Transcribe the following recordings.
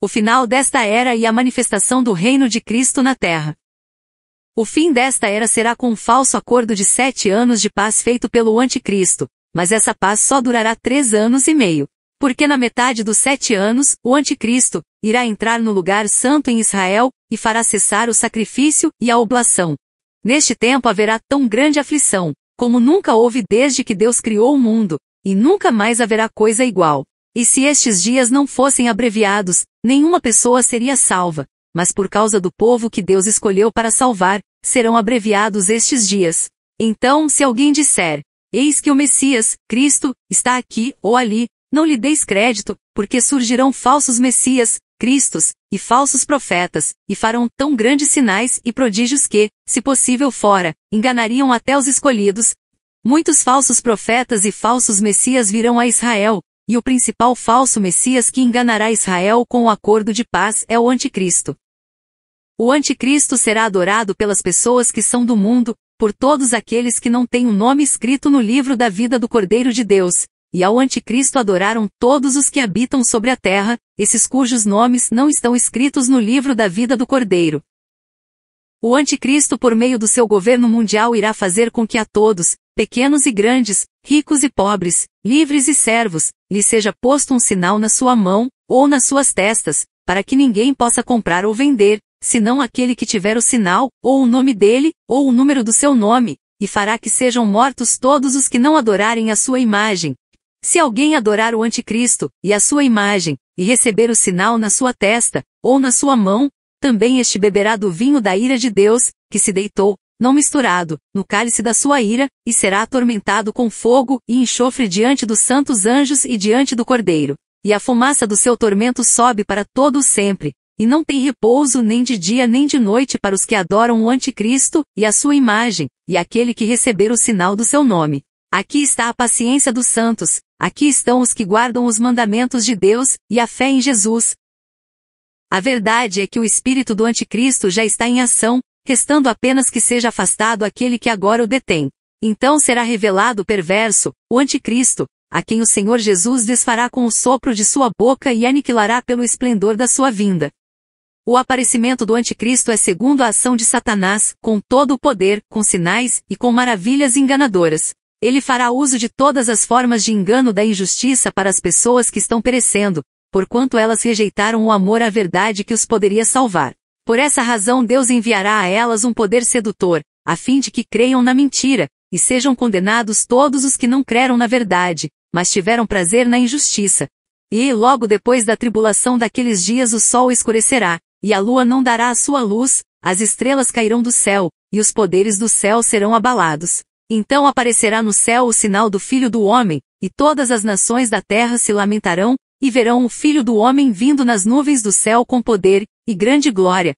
O final desta era e a manifestação do reino de Cristo na terra. O fim desta era será com um falso acordo de sete anos de paz feito pelo anticristo, mas essa paz só durará três anos e meio. Porque na metade dos sete anos, o anticristo irá entrar no lugar santo em Israel e fará cessar o sacrifício e a oblação. Neste tempo haverá tão grande aflição, como nunca houve desde que Deus criou o mundo, e nunca mais haverá coisa igual. E se estes dias não fossem abreviados, nenhuma pessoa seria salva, mas por causa do povo que Deus escolheu para salvar, serão abreviados estes dias. Então, se alguém disser, eis que o Messias, Cristo, está aqui ou ali, não lhe deis crédito, porque surgirão falsos Messias, Cristos, e falsos profetas, e farão tão grandes sinais e prodígios que, se possível fora, enganariam até os escolhidos, Muitos falsos profetas e falsos messias virão a Israel, e o principal falso messias que enganará Israel com o acordo de paz é o anticristo. O anticristo será adorado pelas pessoas que são do mundo, por todos aqueles que não têm o um nome escrito no livro da vida do Cordeiro de Deus, e ao anticristo adoraram todos os que habitam sobre a terra, esses cujos nomes não estão escritos no livro da vida do Cordeiro. O anticristo por meio do seu governo mundial irá fazer com que a todos, pequenos e grandes, ricos e pobres, livres e servos, lhe seja posto um sinal na sua mão, ou nas suas testas, para que ninguém possa comprar ou vender, senão aquele que tiver o sinal, ou o nome dele, ou o número do seu nome, e fará que sejam mortos todos os que não adorarem a sua imagem. Se alguém adorar o anticristo, e a sua imagem, e receber o sinal na sua testa, ou na sua mão, também este beberá do vinho da ira de Deus, que se deitou, não misturado, no cálice da sua ira, e será atormentado com fogo e enxofre diante dos santos anjos e diante do Cordeiro. E a fumaça do seu tormento sobe para todo sempre, e não tem repouso nem de dia nem de noite para os que adoram o anticristo e a sua imagem, e aquele que receber o sinal do seu nome. Aqui está a paciência dos santos, aqui estão os que guardam os mandamentos de Deus e a fé em Jesus, a verdade é que o espírito do anticristo já está em ação, restando apenas que seja afastado aquele que agora o detém. Então será revelado o perverso, o anticristo, a quem o Senhor Jesus desfará com o sopro de sua boca e aniquilará pelo esplendor da sua vinda. O aparecimento do anticristo é segundo a ação de Satanás, com todo o poder, com sinais e com maravilhas enganadoras. Ele fará uso de todas as formas de engano da injustiça para as pessoas que estão perecendo, porquanto elas rejeitaram o amor à verdade que os poderia salvar. Por essa razão Deus enviará a elas um poder sedutor, a fim de que creiam na mentira, e sejam condenados todos os que não creram na verdade, mas tiveram prazer na injustiça. E logo depois da tribulação daqueles dias o sol escurecerá, e a lua não dará a sua luz, as estrelas cairão do céu, e os poderes do céu serão abalados. Então aparecerá no céu o sinal do Filho do Homem, e todas as nações da terra se lamentarão, e verão o Filho do Homem vindo nas nuvens do céu com poder e grande glória.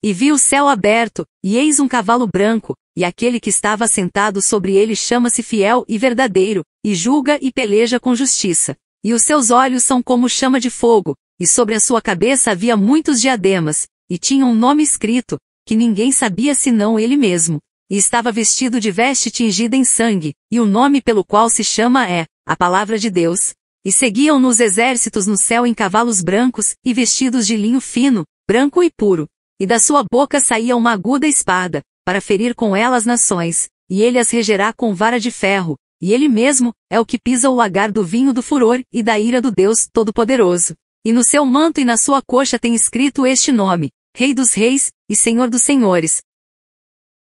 E vi o céu aberto, e eis um cavalo branco, e aquele que estava sentado sobre ele chama-se fiel e verdadeiro, e julga e peleja com justiça. E os seus olhos são como chama de fogo, e sobre a sua cabeça havia muitos diademas, e tinha um nome escrito, que ninguém sabia senão ele mesmo. E estava vestido de veste tingida em sangue, e o nome pelo qual se chama é, a palavra de Deus. E seguiam-nos exércitos no céu em cavalos brancos, e vestidos de linho fino, branco e puro. E da sua boca saía uma aguda espada, para ferir com ela as nações, e ele as regerá com vara de ferro, e ele mesmo é o que pisa o lagar do vinho do furor e da ira do Deus Todo-Poderoso. E no seu manto e na sua coxa tem escrito este nome, Rei dos Reis e Senhor dos Senhores.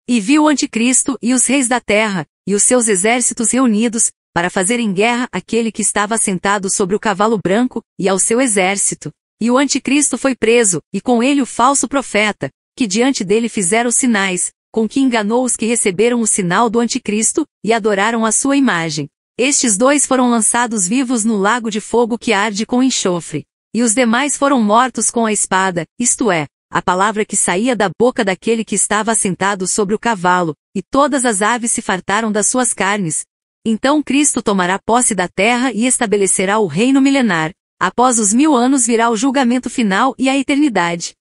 E viu o anticristo e os reis da terra, e os seus exércitos reunidos, para fazer em guerra aquele que estava sentado sobre o cavalo branco, e ao seu exército. E o anticristo foi preso, e com ele o falso profeta, que diante dele fizeram sinais, com que enganou os que receberam o sinal do anticristo, e adoraram a sua imagem. Estes dois foram lançados vivos no lago de fogo que arde com enxofre. E os demais foram mortos com a espada, isto é, a palavra que saía da boca daquele que estava assentado sobre o cavalo, e todas as aves se fartaram das suas carnes, então Cristo tomará posse da terra e estabelecerá o reino milenar. Após os mil anos virá o julgamento final e a eternidade.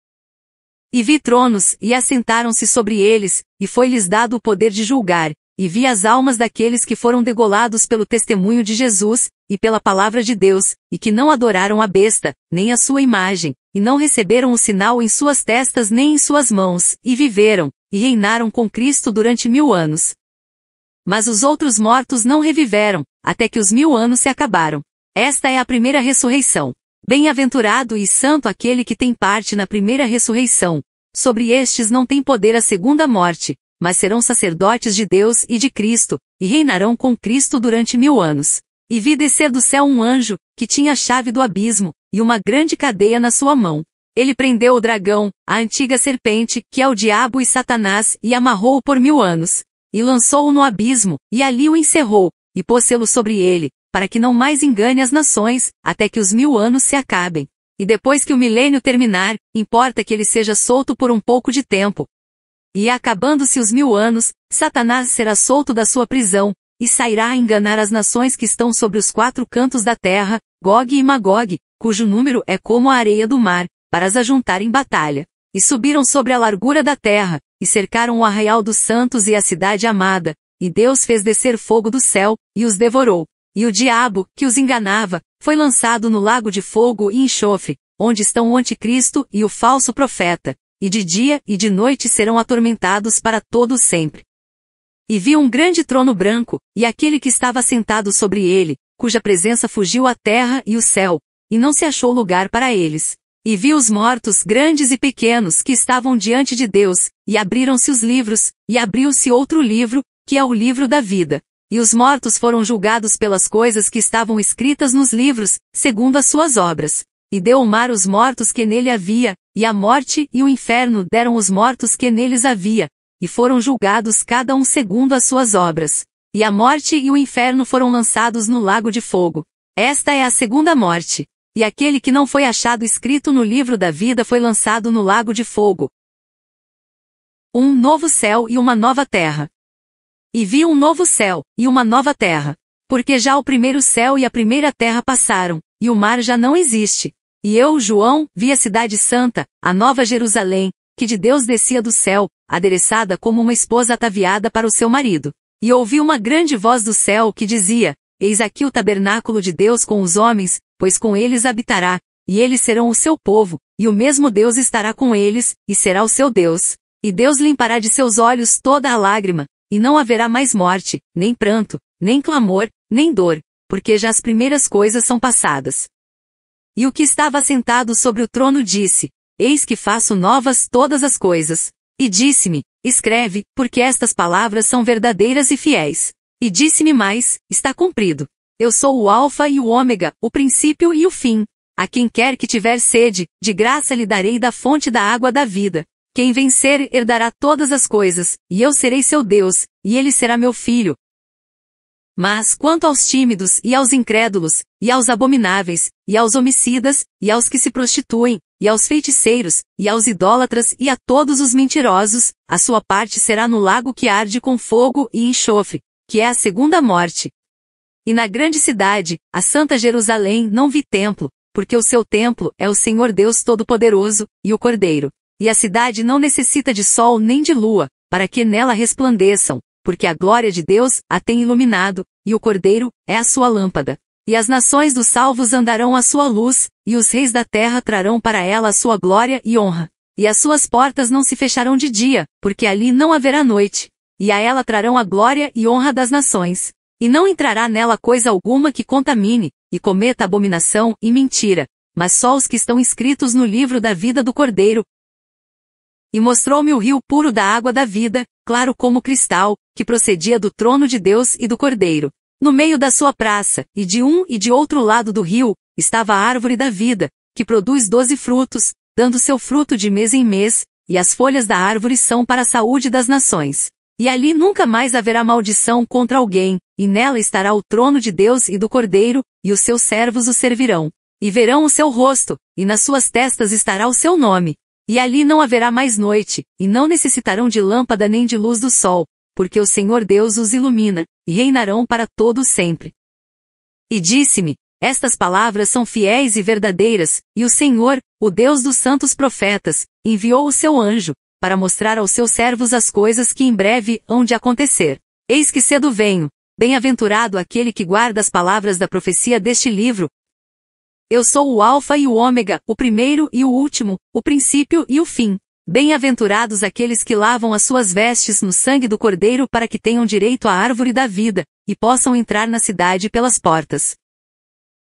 E vi tronos, e assentaram-se sobre eles, e foi-lhes dado o poder de julgar, e vi as almas daqueles que foram degolados pelo testemunho de Jesus, e pela palavra de Deus, e que não adoraram a besta, nem a sua imagem, e não receberam o sinal em suas testas nem em suas mãos, e viveram, e reinaram com Cristo durante mil anos. Mas os outros mortos não reviveram, até que os mil anos se acabaram. Esta é a primeira ressurreição. Bem-aventurado e santo aquele que tem parte na primeira ressurreição. Sobre estes não tem poder a segunda morte, mas serão sacerdotes de Deus e de Cristo, e reinarão com Cristo durante mil anos. E vi descer do céu um anjo, que tinha a chave do abismo, e uma grande cadeia na sua mão. Ele prendeu o dragão, a antiga serpente, que é o diabo e Satanás, e amarrou-o por mil anos e lançou-o no abismo, e ali o encerrou, e pôs-lo sobre ele, para que não mais engane as nações, até que os mil anos se acabem. E depois que o milênio terminar, importa que ele seja solto por um pouco de tempo. E acabando-se os mil anos, Satanás será solto da sua prisão, e sairá a enganar as nações que estão sobre os quatro cantos da terra, Gog e Magog, cujo número é como a areia do mar, para as ajuntar em batalha e subiram sobre a largura da terra, e cercaram o arraial dos santos e a cidade amada, e Deus fez descer fogo do céu, e os devorou. E o diabo, que os enganava, foi lançado no lago de fogo e enxofre, onde estão o anticristo e o falso profeta, e de dia e de noite serão atormentados para todo sempre. E viu um grande trono branco, e aquele que estava sentado sobre ele, cuja presença fugiu a terra e o céu, e não se achou lugar para eles. E vi os mortos, grandes e pequenos, que estavam diante de Deus, e abriram-se os livros, e abriu-se outro livro, que é o livro da vida. E os mortos foram julgados pelas coisas que estavam escritas nos livros, segundo as suas obras. E deu o mar os mortos que nele havia, e a morte e o inferno deram os mortos que neles havia, e foram julgados cada um segundo as suas obras. E a morte e o inferno foram lançados no lago de fogo. Esta é a segunda morte. E aquele que não foi achado escrito no livro da vida foi lançado no lago de fogo. Um novo céu e uma nova terra. E vi um novo céu e uma nova terra, porque já o primeiro céu e a primeira terra passaram, e o mar já não existe. E eu, João, vi a cidade santa, a nova Jerusalém, que de Deus descia do céu, adereçada como uma esposa ataviada para o seu marido. E ouvi uma grande voz do céu que dizia: Eis aqui o tabernáculo de Deus com os homens, pois com eles habitará, e eles serão o seu povo, e o mesmo Deus estará com eles, e será o seu Deus. E Deus limpará de seus olhos toda a lágrima, e não haverá mais morte, nem pranto, nem clamor, nem dor, porque já as primeiras coisas são passadas. E o que estava sentado sobre o trono disse: Eis que faço novas todas as coisas. E disse-me: Escreve, porque estas palavras são verdadeiras e fiéis. E disse-me mais: Está cumprido. Eu sou o Alfa e o Ômega, o princípio e o fim. A quem quer que tiver sede, de graça lhe darei da fonte da água da vida. Quem vencer herdará todas as coisas, e eu serei seu Deus, e ele será meu filho. Mas quanto aos tímidos, e aos incrédulos, e aos abomináveis, e aos homicidas, e aos que se prostituem, e aos feiticeiros, e aos idólatras, e a todos os mentirosos, a sua parte será no lago que arde com fogo e enxofre, que é a segunda morte. E na grande cidade, a Santa Jerusalém, não vi templo, porque o seu templo é o Senhor Deus Todo-Poderoso, e o Cordeiro. E a cidade não necessita de sol nem de lua, para que nela resplandeçam, porque a glória de Deus a tem iluminado, e o Cordeiro é a sua lâmpada. E as nações dos salvos andarão à sua luz, e os reis da terra trarão para ela a sua glória e honra. E as suas portas não se fecharão de dia, porque ali não haverá noite e a ela trarão a glória e honra das nações. E não entrará nela coisa alguma que contamine, e cometa abominação e mentira, mas só os que estão escritos no livro da vida do Cordeiro. E mostrou-me o rio puro da água da vida, claro como cristal, que procedia do trono de Deus e do Cordeiro. No meio da sua praça, e de um e de outro lado do rio, estava a árvore da vida, que produz doze frutos, dando seu fruto de mês em mês, e as folhas da árvore são para a saúde das nações. E ali nunca mais haverá maldição contra alguém, e nela estará o trono de Deus e do Cordeiro, e os seus servos o servirão. E verão o seu rosto, e nas suas testas estará o seu nome. E ali não haverá mais noite, e não necessitarão de lâmpada nem de luz do sol, porque o Senhor Deus os ilumina, e reinarão para todo sempre. E disse-me: Estas palavras são fiéis e verdadeiras, e o Senhor, o Deus dos santos profetas, enviou o seu anjo, para mostrar aos seus servos as coisas que em breve hão de acontecer. Eis que cedo venho, bem-aventurado aquele que guarda as palavras da profecia deste livro. Eu sou o Alfa e o Ômega, o primeiro e o último, o princípio e o fim. Bem-aventurados aqueles que lavam as suas vestes no sangue do Cordeiro para que tenham direito à árvore da vida, e possam entrar na cidade pelas portas.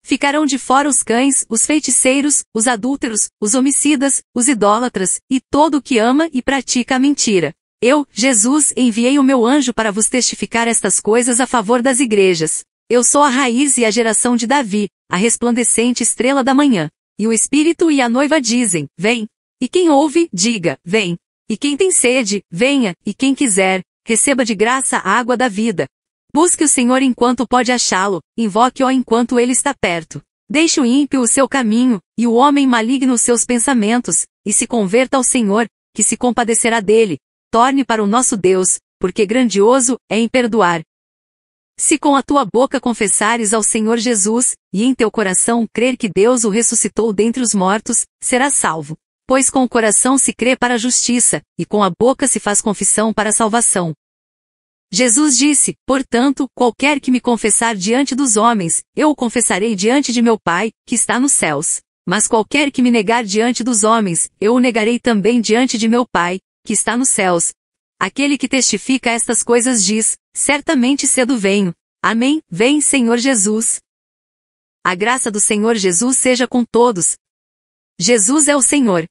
Ficarão de fora os cães, os feiticeiros, os adúlteros, os homicidas, os idólatras, e todo o que ama e pratica a mentira. Eu, Jesus, enviei o meu anjo para vos testificar estas coisas a favor das igrejas. Eu sou a raiz e a geração de Davi, a resplandecente estrela da manhã. E o Espírito e a noiva dizem, vem. E quem ouve, diga, vem. E quem tem sede, venha, e quem quiser, receba de graça a água da vida, Busque o Senhor enquanto pode achá-lo, invoque-o enquanto ele está perto. Deixe o ímpio o seu caminho, e o homem maligno os seus pensamentos, e se converta ao Senhor, que se compadecerá dele. Torne para o nosso Deus, porque grandioso é em perdoar. Se com a tua boca confessares ao Senhor Jesus, e em teu coração crer que Deus o ressuscitou dentre os mortos, serás salvo. Pois com o coração se crê para a justiça, e com a boca se faz confissão para a salvação. Jesus disse, portanto, qualquer que me confessar diante dos homens, eu o confessarei diante de meu Pai, que está nos céus. Mas qualquer que me negar diante dos homens, eu o negarei também diante de meu Pai, que está nos céus. Aquele que testifica estas coisas diz, certamente cedo venho. Amém, vem Senhor Jesus. A graça do Senhor Jesus seja com todos. Jesus é o Senhor.